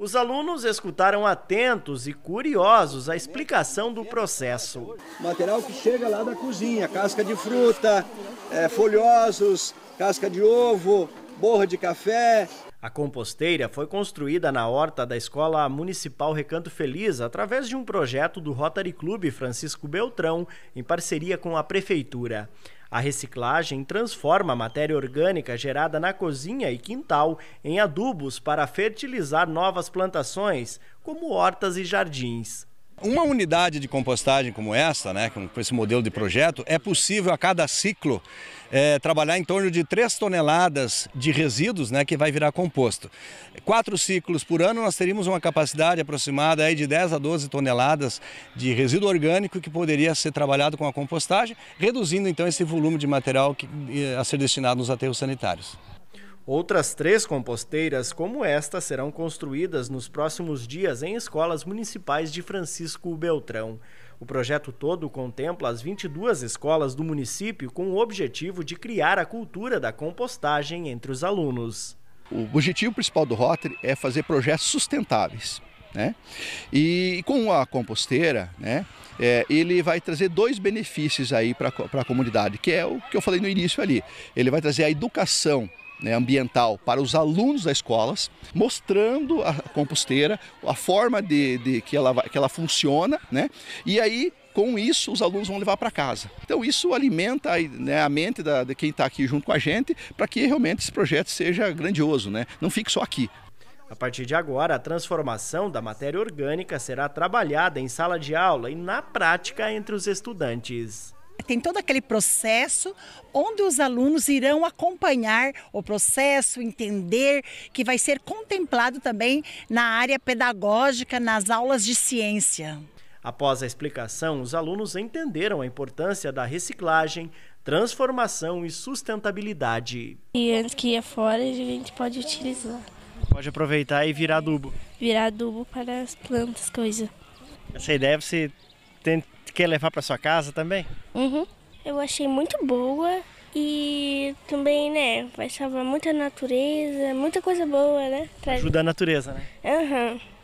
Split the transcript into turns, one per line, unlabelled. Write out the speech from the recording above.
Os alunos escutaram atentos e curiosos a explicação do processo.
Material que chega lá da cozinha, casca de fruta, é, folhosos,
casca de ovo, borra de café, a composteira foi construída na horta da Escola Municipal Recanto Feliz através de um projeto do Rotary Clube Francisco Beltrão em parceria com a prefeitura. A reciclagem transforma a matéria orgânica gerada na cozinha e quintal em adubos para fertilizar novas plantações, como hortas e jardins. Uma unidade de compostagem como
essa, né, com esse modelo de projeto, é possível a cada ciclo é, trabalhar em torno de 3 toneladas de resíduos né, que vai virar composto. Quatro ciclos por ano, nós teríamos uma capacidade aproximada aí de 10 a 12 toneladas de resíduo orgânico que poderia ser trabalhado com a compostagem, reduzindo então esse volume de material que, eh, a ser destinado
nos aterros sanitários. Outras três composteiras como esta serão construídas nos próximos dias em escolas municipais de Francisco Beltrão. O projeto todo contempla as 22 escolas do município com o objetivo de criar a cultura da compostagem entre os alunos. O objetivo principal do Rotary é fazer projetos
sustentáveis. Né? E, com a composteira, né, é, ele vai trazer dois benefícios aí para a comunidade, que é o que eu falei no início ali. Ele vai trazer a educação né, ambiental para os alunos das escolas, mostrando a composteira, a forma de, de que, ela, que ela funciona, né? E aí com isso os alunos vão levar para casa. Então isso alimenta né, a mente da, de quem está aqui junto com a gente para que realmente esse projeto seja grandioso, né? Não fique só aqui.
A partir de agora, a transformação da matéria orgânica será trabalhada em sala de aula e na prática entre os estudantes tem todo aquele processo onde os alunos irão acompanhar o processo, entender, que vai ser contemplado também na área pedagógica, nas aulas de ciência. Após a explicação, os alunos entenderam a importância da reciclagem, transformação e sustentabilidade.
E antes que ia é fora, a gente pode utilizar.
Pode aproveitar e virar adubo.
Virar adubo para as plantas, coisa.
Essa ideia é você tem, quer levar para sua casa também?
Uhum. Eu achei muito boa e também, né, vai salvar muita natureza, muita coisa boa, né? Pra... a natureza, né? Aham. Uhum.